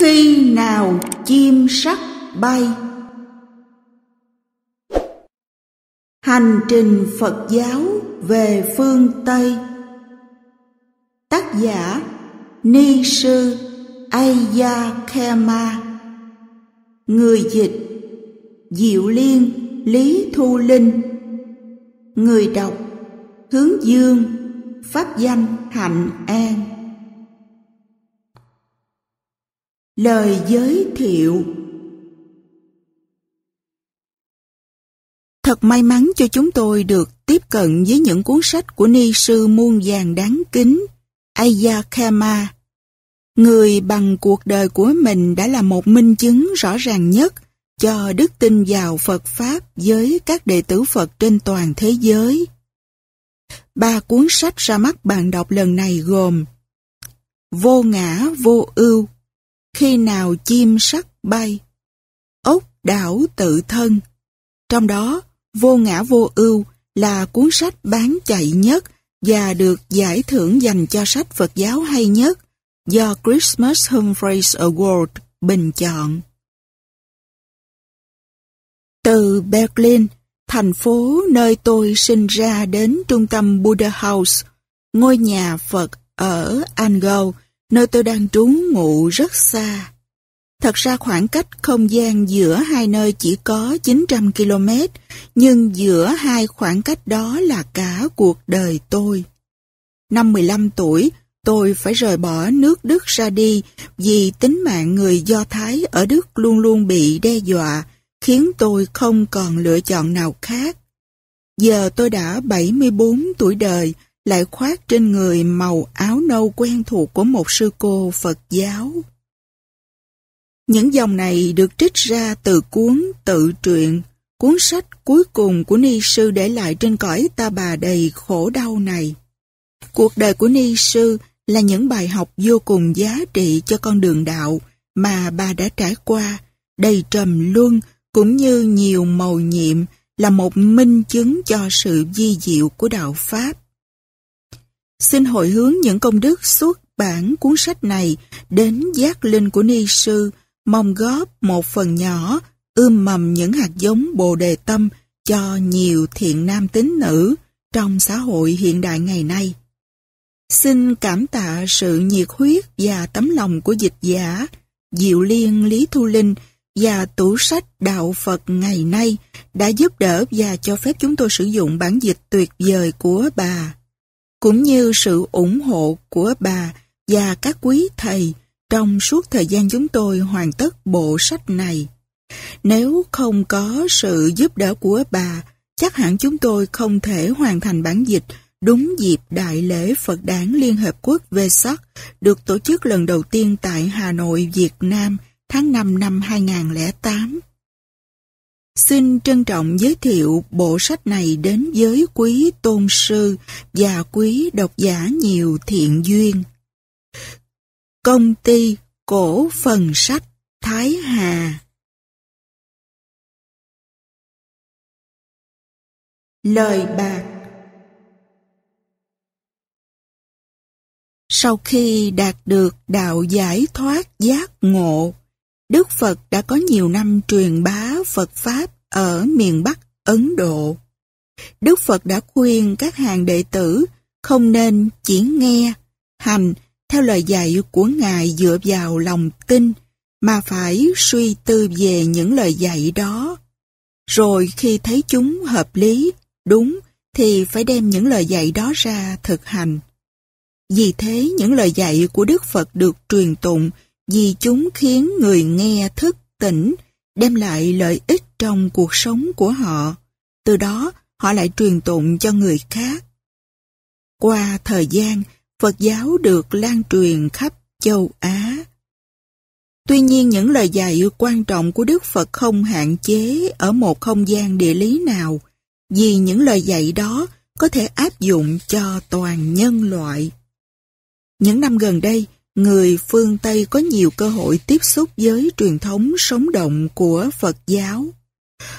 khi nào chim sắt bay hành trình phật giáo về phương tây tác giả ni sư aya khema người dịch diệu liên lý thu linh người đọc hướng dương pháp danh hạnh an Lời giới thiệu Thật may mắn cho chúng tôi được tiếp cận với những cuốn sách của ni sư muôn vàng đáng kính Ayakama. Người bằng cuộc đời của mình đã là một minh chứng rõ ràng nhất cho đức tin vào Phật Pháp với các đệ tử Phật trên toàn thế giới. Ba cuốn sách ra mắt bạn đọc lần này gồm Vô ngã vô ưu khi nào chim sắt bay, ốc đảo tự thân. Trong đó, Vô ngã vô ưu là cuốn sách bán chạy nhất và được giải thưởng dành cho sách Phật giáo hay nhất do Christmas Humphreys Award bình chọn. Từ Berlin, thành phố nơi tôi sinh ra đến trung tâm Buddha House, ngôi nhà Phật ở Angol, nơi tôi đang trú ngụ rất xa. Thật ra khoảng cách không gian giữa hai nơi chỉ có 900 km, nhưng giữa hai khoảng cách đó là cả cuộc đời tôi. Năm 15 tuổi, tôi phải rời bỏ nước Đức ra đi vì tính mạng người Do Thái ở Đức luôn luôn bị đe dọa, khiến tôi không còn lựa chọn nào khác. Giờ tôi đã 74 tuổi đời, lại khoác trên người màu áo nâu quen thuộc của một sư cô Phật giáo. Những dòng này được trích ra từ cuốn tự truyện, cuốn sách cuối cùng của ni sư để lại trên cõi ta bà đầy khổ đau này. Cuộc đời của ni sư là những bài học vô cùng giá trị cho con đường đạo mà bà đã trải qua, đầy trầm luân cũng như nhiều màu nhiệm là một minh chứng cho sự di diệu của đạo Pháp. Xin hồi hướng những công đức xuất bản cuốn sách này đến giác linh của ni sư, mong góp một phần nhỏ ươm mầm những hạt giống bồ đề tâm cho nhiều thiện nam tín nữ trong xã hội hiện đại ngày nay. Xin cảm tạ sự nhiệt huyết và tấm lòng của dịch giả, Diệu Liên Lý Thu Linh và tủ sách Đạo Phật ngày nay đã giúp đỡ và cho phép chúng tôi sử dụng bản dịch tuyệt vời của bà cũng như sự ủng hộ của bà và các quý thầy trong suốt thời gian chúng tôi hoàn tất bộ sách này. Nếu không có sự giúp đỡ của bà, chắc hẳn chúng tôi không thể hoàn thành bản dịch đúng dịp Đại lễ Phật đản Liên Hợp Quốc Vesak được tổ chức lần đầu tiên tại Hà Nội, Việt Nam tháng 5 năm 2008. Xin trân trọng giới thiệu bộ sách này đến giới quý tôn sư và quý độc giả nhiều thiện duyên. Công ty Cổ phần sách Thái Hà Lời bạc Sau khi đạt được đạo giải thoát giác ngộ, Đức Phật đã có nhiều năm truyền bá Phật Pháp ở miền Bắc Ấn Độ. Đức Phật đã khuyên các hàng đệ tử không nên chỉ nghe, hành theo lời dạy của Ngài dựa vào lòng tin mà phải suy tư về những lời dạy đó. Rồi khi thấy chúng hợp lý, đúng thì phải đem những lời dạy đó ra thực hành. Vì thế những lời dạy của Đức Phật được truyền tụng vì chúng khiến người nghe thức tỉnh, đem lại lợi ích trong cuộc sống của họ. Từ đó, họ lại truyền tụng cho người khác. Qua thời gian, Phật giáo được lan truyền khắp châu Á. Tuy nhiên những lời dạy quan trọng của Đức Phật không hạn chế ở một không gian địa lý nào, vì những lời dạy đó có thể áp dụng cho toàn nhân loại. Những năm gần đây, người phương Tây có nhiều cơ hội tiếp xúc với truyền thống sống động của Phật giáo.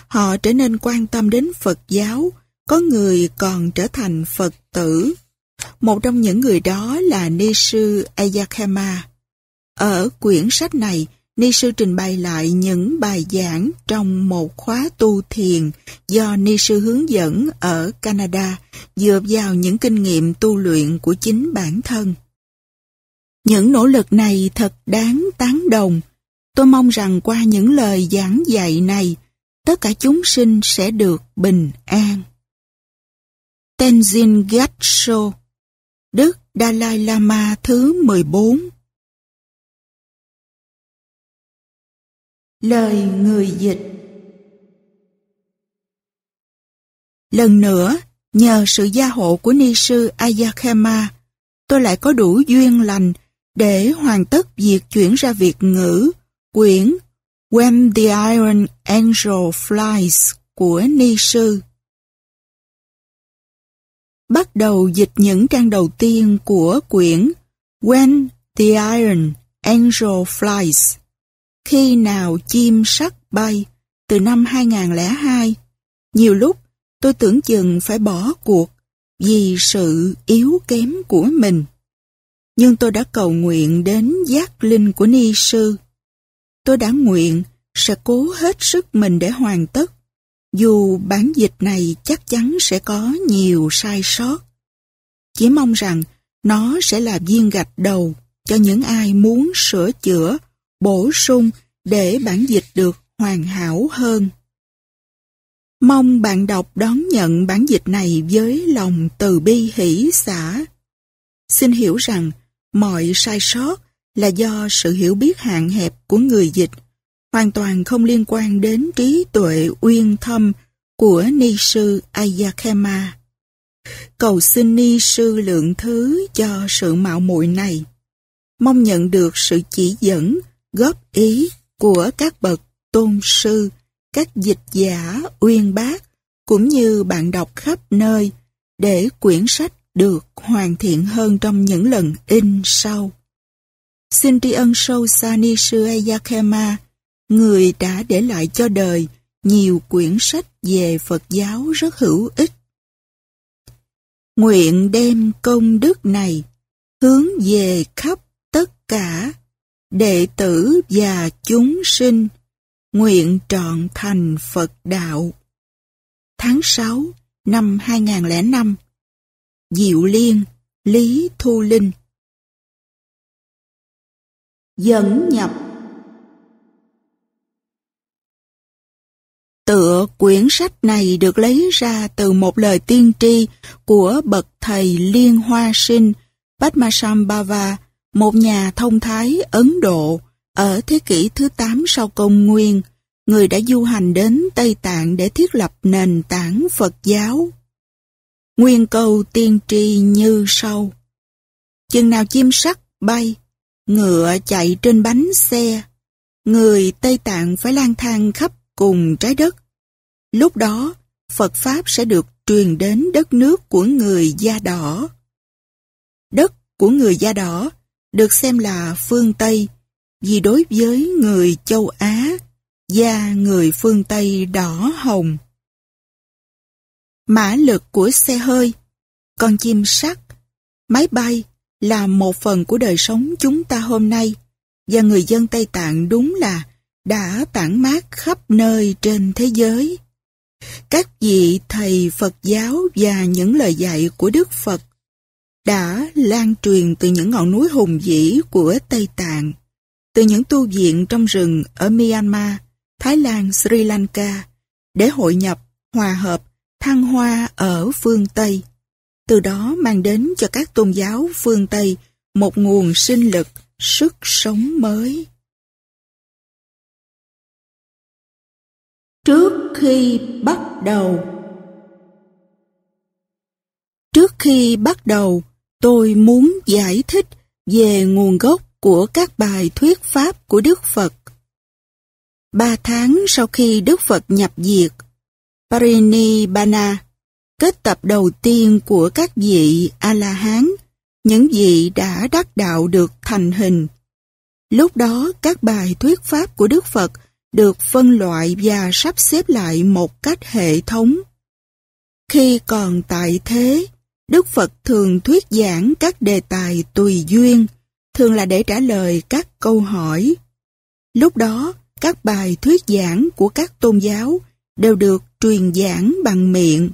Họ trở nên quan tâm đến Phật giáo, có người còn trở thành Phật tử. Một trong những người đó là Ni sư Ayakama. Ở quyển sách này, Ni sư trình bày lại những bài giảng trong một khóa tu thiền do Ni sư hướng dẫn ở Canada dựa vào những kinh nghiệm tu luyện của chính bản thân. Những nỗ lực này thật đáng tán đồng. Tôi mong rằng qua những lời giảng dạy này, tất cả chúng sinh sẽ được bình an. Tenzin Gyatso Đức Dalai Lama thứ 14 Lời người dịch Lần nữa, nhờ sự gia hộ của ni sư Ayakema, tôi lại có đủ duyên lành để hoàn tất việc chuyển ra Việt ngữ, quyển When the Iron Angel Flies của Ni Sư. Bắt đầu dịch những trang đầu tiên của quyển When the Iron Angel Flies Khi nào chim sắt bay từ năm 2002. Nhiều lúc tôi tưởng chừng phải bỏ cuộc vì sự yếu kém của mình nhưng tôi đã cầu nguyện đến giác linh của ni sư. Tôi đã nguyện sẽ cố hết sức mình để hoàn tất, dù bản dịch này chắc chắn sẽ có nhiều sai sót. Chỉ mong rằng nó sẽ là viên gạch đầu cho những ai muốn sửa chữa, bổ sung để bản dịch được hoàn hảo hơn. Mong bạn đọc đón nhận bản dịch này với lòng từ bi hỷ xã. Xin hiểu rằng Mọi sai sót là do sự hiểu biết hạn hẹp của người dịch, hoàn toàn không liên quan đến trí tuệ uyên thâm của ni sư Ayakema. Cầu xin ni sư lượng thứ cho sự mạo muội này. Mong nhận được sự chỉ dẫn, góp ý của các bậc tôn sư, các dịch giả uyên bác cũng như bạn đọc khắp nơi để quyển sách được hoàn thiện hơn trong những lần in sau. Xin tri ân Sintian Sousani Ayakema người đã để lại cho đời nhiều quyển sách về Phật giáo rất hữu ích. Nguyện đem công đức này hướng về khắp tất cả đệ tử và chúng sinh, nguyện trọn thành Phật đạo. Tháng 6 năm 2005 Diệu Liên, Lý Thu Linh Dẫn nhập Tựa quyển sách này được lấy ra từ một lời tiên tri của bậc thầy Liên Hoa Sinh Padmasambhava, một nhà thông thái Ấn Độ ở thế kỷ thứ 8 sau công nguyên, người đã du hành đến Tây Tạng để thiết lập nền tảng Phật giáo Nguyên câu tiên tri như sau. Chừng nào chim sắt bay, ngựa chạy trên bánh xe, người Tây Tạng phải lang thang khắp cùng trái đất. Lúc đó, Phật Pháp sẽ được truyền đến đất nước của người da đỏ. Đất của người da đỏ được xem là phương Tây, vì đối với người châu Á, da người phương Tây đỏ hồng mã lực của xe hơi, con chim sắt, máy bay là một phần của đời sống chúng ta hôm nay và người dân Tây Tạng đúng là đã tản mát khắp nơi trên thế giới. Các vị thầy Phật giáo và những lời dạy của Đức Phật đã lan truyền từ những ngọn núi hùng vĩ của Tây Tạng, từ những tu viện trong rừng ở Myanmar, Thái Lan, Sri Lanka, để hội nhập, hòa hợp thăng hoa ở phương Tây, từ đó mang đến cho các tôn giáo phương Tây một nguồn sinh lực, sức sống mới. Trước khi bắt đầu Trước khi bắt đầu, tôi muốn giải thích về nguồn gốc của các bài thuyết pháp của Đức Phật. Ba tháng sau khi Đức Phật nhập diệt, Parinibbana, kết tập đầu tiên của các vị A-la-hán, những vị đã đắc đạo được thành hình. Lúc đó các bài thuyết pháp của Đức Phật được phân loại và sắp xếp lại một cách hệ thống. Khi còn tại thế, Đức Phật thường thuyết giảng các đề tài tùy duyên, thường là để trả lời các câu hỏi. Lúc đó, các bài thuyết giảng của các tôn giáo đều được truyền giảng bằng miệng.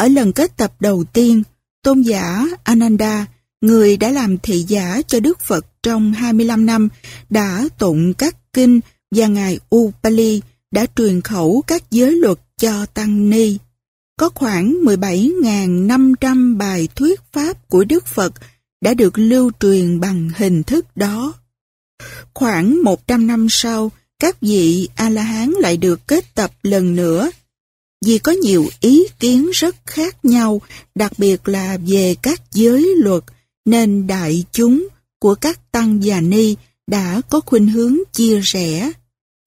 Ở lần kết tập đầu tiên, tôn giả Ananda, người đã làm thị giả cho Đức Phật trong 25 năm, đã tụng các kinh và Ngài Upali đã truyền khẩu các giới luật cho Tăng Ni. Có khoảng 17.500 bài thuyết pháp của Đức Phật đã được lưu truyền bằng hình thức đó. Khoảng 100 năm sau, các vị A-la-hán lại được kết tập lần nữa. Vì có nhiều ý kiến rất khác nhau, đặc biệt là về các giới luật, nên đại chúng của các tăng già ni đã có khuynh hướng chia rẽ.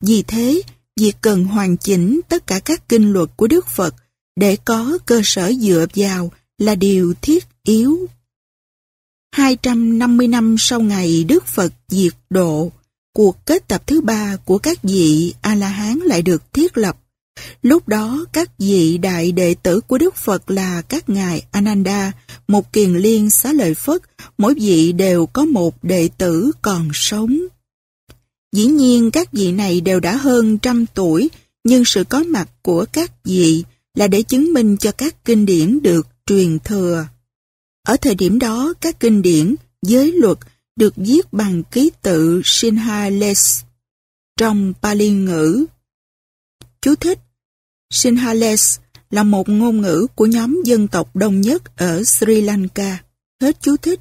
Vì thế, việc cần hoàn chỉnh tất cả các kinh luật của Đức Phật để có cơ sở dựa vào là điều thiết yếu. 250 năm sau ngày Đức Phật diệt độ, cuộc kết tập thứ ba của các vị A-la-hán lại được thiết lập. Lúc đó các vị đại đệ tử của Đức Phật là các ngài Ananda, một kiền liên xá lợi Phất, mỗi vị đều có một đệ tử còn sống. Dĩ nhiên các vị này đều đã hơn trăm tuổi, nhưng sự có mặt của các vị là để chứng minh cho các kinh điển được truyền thừa. Ở thời điểm đó, các kinh điển, giới luật được viết bằng ký tự Sinhalese trong Pali ngữ. Chú thích Sinhalese là một ngôn ngữ của nhóm dân tộc đông nhất ở Sri Lanka. Hết chú thích.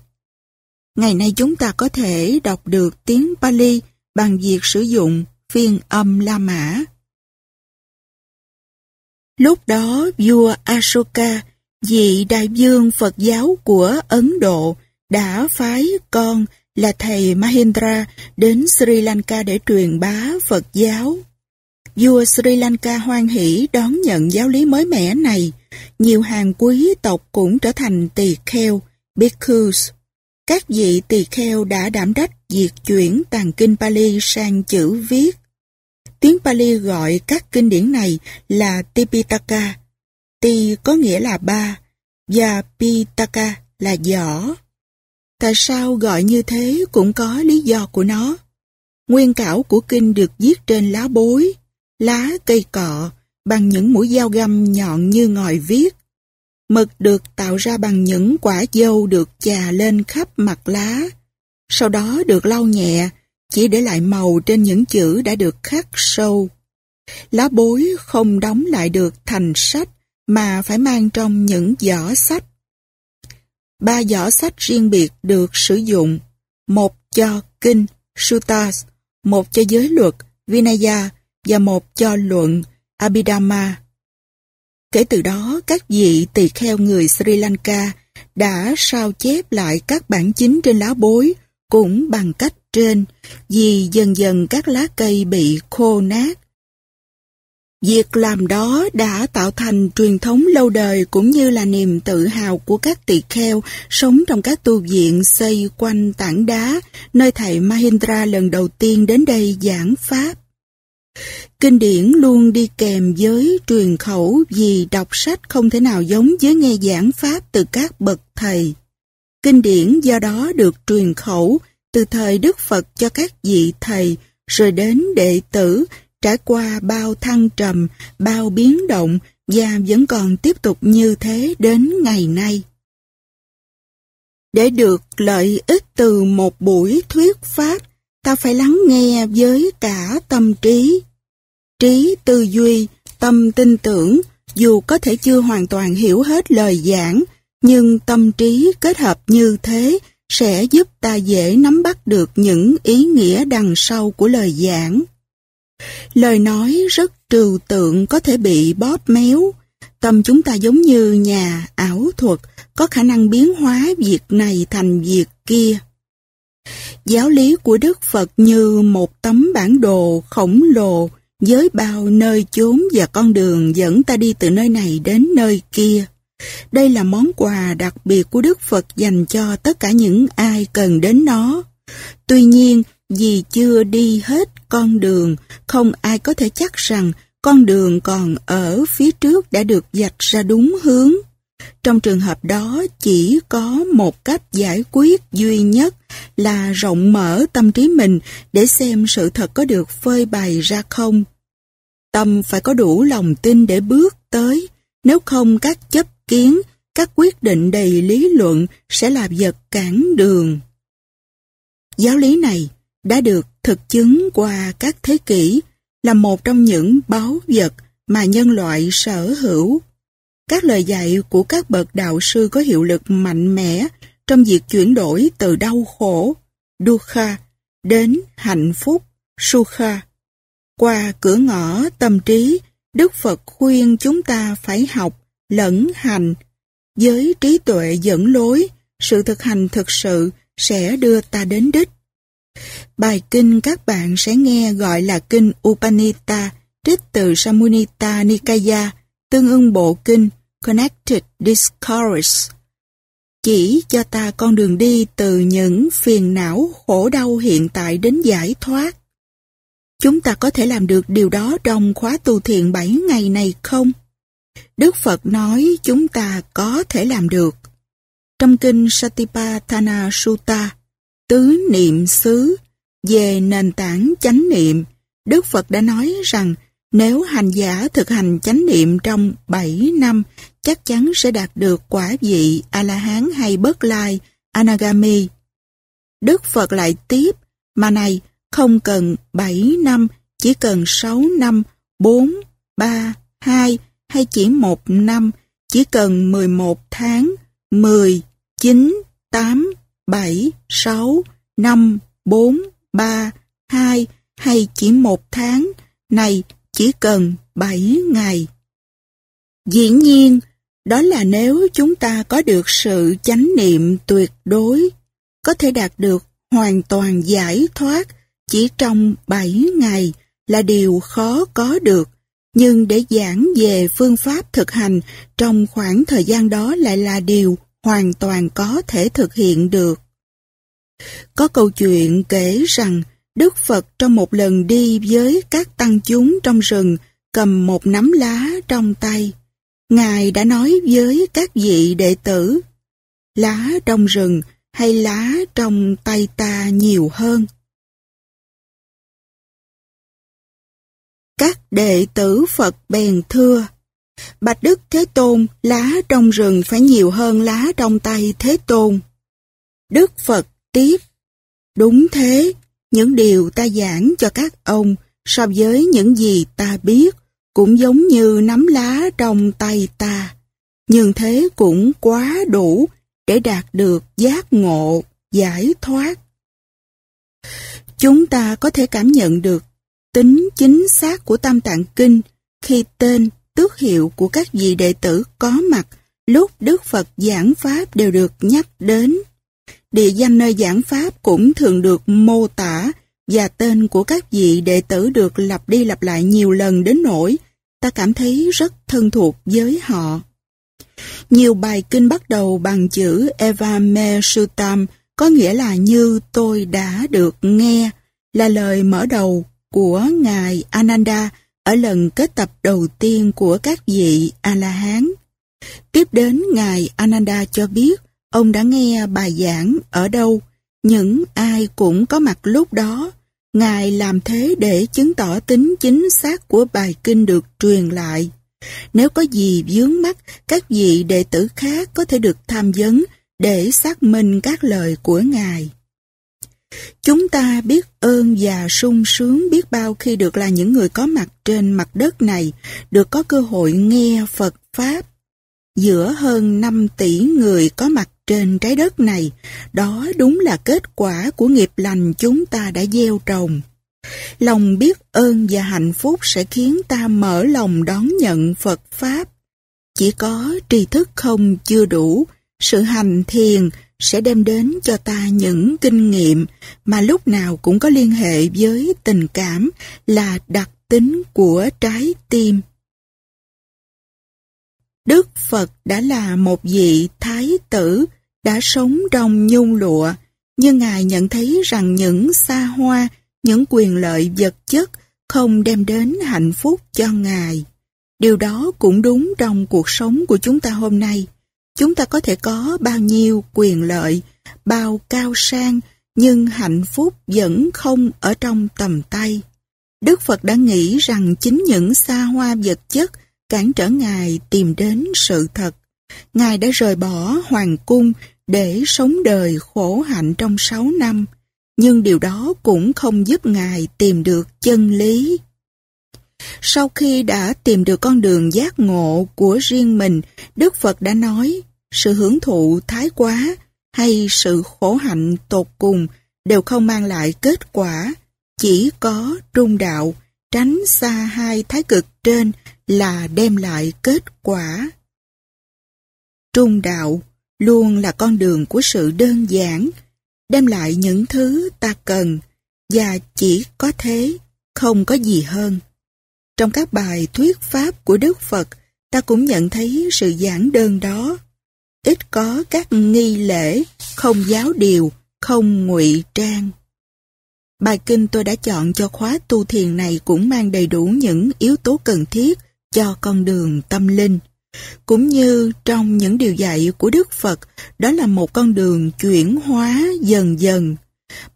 Ngày nay chúng ta có thể đọc được tiếng Pali bằng việc sử dụng phiên âm La Mã. Lúc đó, vua Ashoka, vị đại vương Phật giáo của Ấn Độ, đã phái con là thầy Mahindra đến Sri Lanka để truyền bá Phật giáo. Vua Sri Lanka hoan hỷ đón nhận giáo lý mới mẻ này. Nhiều hàng quý tộc cũng trở thành tỳ kheo, bhikkhus. Các vị tỳ kheo đã đảm trách việc chuyển tàng kinh Pali sang chữ viết. Tiếng Pali gọi các kinh điển này là Tipitaka. Ti có nghĩa là ba, và Pitaka là giỏ. Tại sao gọi như thế cũng có lý do của nó. Nguyên cảo của kinh được viết trên lá bối, lá cây cọ bằng những mũi dao găm nhọn như ngòi viết. Mực được tạo ra bằng những quả dâu được chà lên khắp mặt lá, sau đó được lau nhẹ, chỉ để lại màu trên những chữ đã được khắc sâu. Lá bối không đóng lại được thành sách mà phải mang trong những giỏ sách ba giỏ sách riêng biệt được sử dụng, một cho kinh, Suttas, một cho giới luật, Vinaya và một cho luận, Abhidhamma. Kể từ đó, các vị tỳ kheo người Sri Lanka đã sao chép lại các bản chính trên lá bối cũng bằng cách trên vì dần dần các lá cây bị khô nát Việc làm đó đã tạo thành truyền thống lâu đời cũng như là niềm tự hào của các tỳ kheo sống trong các tu viện xây quanh tảng đá, nơi thầy Mahindra lần đầu tiên đến đây giảng Pháp. Kinh điển luôn đi kèm với truyền khẩu vì đọc sách không thể nào giống với nghe giảng Pháp từ các bậc thầy. Kinh điển do đó được truyền khẩu từ thời Đức Phật cho các vị thầy, rồi đến đệ tử, trải qua bao thăng trầm, bao biến động và vẫn còn tiếp tục như thế đến ngày nay. Để được lợi ích từ một buổi thuyết pháp, ta phải lắng nghe với cả tâm trí. Trí tư duy, tâm tin tưởng, dù có thể chưa hoàn toàn hiểu hết lời giảng, nhưng tâm trí kết hợp như thế sẽ giúp ta dễ nắm bắt được những ý nghĩa đằng sau của lời giảng. Lời nói rất trừu tượng có thể bị bóp méo. Tâm chúng ta giống như nhà ảo thuật, có khả năng biến hóa việc này thành việc kia. Giáo lý của Đức Phật như một tấm bản đồ khổng lồ với bao nơi chốn và con đường dẫn ta đi từ nơi này đến nơi kia. Đây là món quà đặc biệt của Đức Phật dành cho tất cả những ai cần đến nó. Tuy nhiên, vì chưa đi hết con đường, không ai có thể chắc rằng con đường còn ở phía trước đã được dạch ra đúng hướng. Trong trường hợp đó chỉ có một cách giải quyết duy nhất là rộng mở tâm trí mình để xem sự thật có được phơi bày ra không. Tâm phải có đủ lòng tin để bước tới, nếu không các chấp kiến, các quyết định đầy lý luận sẽ là vật cản đường. Giáo lý này đã được thực chứng qua các thế kỷ là một trong những báu vật mà nhân loại sở hữu. Các lời dạy của các bậc đạo sư có hiệu lực mạnh mẽ trong việc chuyển đổi từ đau khổ, dukkha, đến hạnh phúc, sukha. Qua cửa ngõ tâm trí, Đức Phật khuyên chúng ta phải học, lẫn hành. Với trí tuệ dẫn lối, sự thực hành thực sự sẽ đưa ta đến đích. Bài kinh các bạn sẽ nghe gọi là kinh Upanita, trích từ Samunita Nikaya, tương ưng bộ kinh Connected Discourse. Chỉ cho ta con đường đi từ những phiền não khổ đau hiện tại đến giải thoát. Chúng ta có thể làm được điều đó trong khóa tu thiện 7 ngày này không? Đức Phật nói chúng ta có thể làm được. Trong kinh Satipatthana Sutta, tứ niệm xứ về nền tảng chánh niệm đức phật đã nói rằng nếu hành giả thực hành chánh niệm trong 7 năm chắc chắn sẽ đạt được quả vị a la hán hay bất lai anagami đức phật lại tiếp mà này không cần 7 năm chỉ cần 6 năm 4 3 2 hay chỉ một năm chỉ cần 11 tháng 10 9 8 7, 6, 5, 4, 3, 2 hay chỉ một tháng này chỉ cần 7 ngày. Dĩ nhiên, đó là nếu chúng ta có được sự chánh niệm tuyệt đối, có thể đạt được hoàn toàn giải thoát chỉ trong 7 ngày là điều khó có được, nhưng để giảng về phương pháp thực hành trong khoảng thời gian đó lại là điều hoàn toàn có thể thực hiện được. Có câu chuyện kể rằng Đức Phật trong một lần đi với các tăng chúng trong rừng cầm một nắm lá trong tay. Ngài đã nói với các vị đệ tử, lá trong rừng hay lá trong tay ta nhiều hơn. Các đệ tử Phật bèn thưa, Bạch Đức Thế Tôn lá trong rừng phải nhiều hơn lá trong tay Thế Tôn. Đức Phật tiếp Đúng thế, những điều ta giảng cho các ông so với những gì ta biết cũng giống như nắm lá trong tay ta. Nhưng thế cũng quá đủ để đạt được giác ngộ, giải thoát. Chúng ta có thể cảm nhận được tính chính xác của Tam Tạng Kinh khi tên tước hiệu của các vị đệ tử có mặt lúc Đức Phật giảng Pháp đều được nhắc đến. Địa danh nơi giảng Pháp cũng thường được mô tả và tên của các vị đệ tử được lặp đi lặp lại nhiều lần đến nỗi ta cảm thấy rất thân thuộc với họ. Nhiều bài kinh bắt đầu bằng chữ Eva Me Sutam có nghĩa là như tôi đã được nghe là lời mở đầu của Ngài Ananda ở lần kết tập đầu tiên của các vị A-la-hán. Tiếp đến Ngài Ananda cho biết ông đã nghe bài giảng ở đâu, những ai cũng có mặt lúc đó. Ngài làm thế để chứng tỏ tính chính xác của bài kinh được truyền lại. Nếu có gì vướng mắt, các vị đệ tử khác có thể được tham vấn để xác minh các lời của Ngài. Chúng ta biết ơn và sung sướng biết bao khi được là những người có mặt trên mặt đất này, được có cơ hội nghe Phật Pháp. Giữa hơn 5 tỷ người có mặt trên trái đất này, đó đúng là kết quả của nghiệp lành chúng ta đã gieo trồng. Lòng biết ơn và hạnh phúc sẽ khiến ta mở lòng đón nhận Phật Pháp. Chỉ có tri thức không chưa đủ, sự hành thiền, sẽ đem đến cho ta những kinh nghiệm mà lúc nào cũng có liên hệ với tình cảm là đặc tính của trái tim. Đức Phật đã là một vị thái tử, đã sống trong nhung lụa, nhưng Ngài nhận thấy rằng những xa hoa, những quyền lợi vật chất không đem đến hạnh phúc cho Ngài. Điều đó cũng đúng trong cuộc sống của chúng ta hôm nay chúng ta có thể có bao nhiêu quyền lợi, bao cao sang, nhưng hạnh phúc vẫn không ở trong tầm tay. Đức Phật đã nghĩ rằng chính những xa hoa vật chất cản trở Ngài tìm đến sự thật. Ngài đã rời bỏ hoàng cung để sống đời khổ hạnh trong sáu năm, nhưng điều đó cũng không giúp Ngài tìm được chân lý. Sau khi đã tìm được con đường giác ngộ của riêng mình, Đức Phật đã nói, sự hưởng thụ thái quá hay sự khổ hạnh tột cùng đều không mang lại kết quả. Chỉ có trung đạo, tránh xa hai thái cực trên là đem lại kết quả. Trung đạo luôn là con đường của sự đơn giản, đem lại những thứ ta cần và chỉ có thế, không có gì hơn. Trong các bài thuyết pháp của Đức Phật, ta cũng nhận thấy sự giản đơn đó ít có các nghi lễ, không giáo điều, không ngụy trang. Bài kinh tôi đã chọn cho khóa tu thiền này cũng mang đầy đủ những yếu tố cần thiết cho con đường tâm linh. Cũng như trong những điều dạy của Đức Phật, đó là một con đường chuyển hóa dần dần,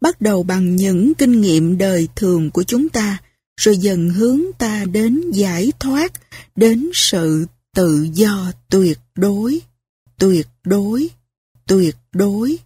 bắt đầu bằng những kinh nghiệm đời thường của chúng ta, rồi dần hướng ta đến giải thoát, đến sự tự do tuyệt đối tuyệt đối, tuyệt đối.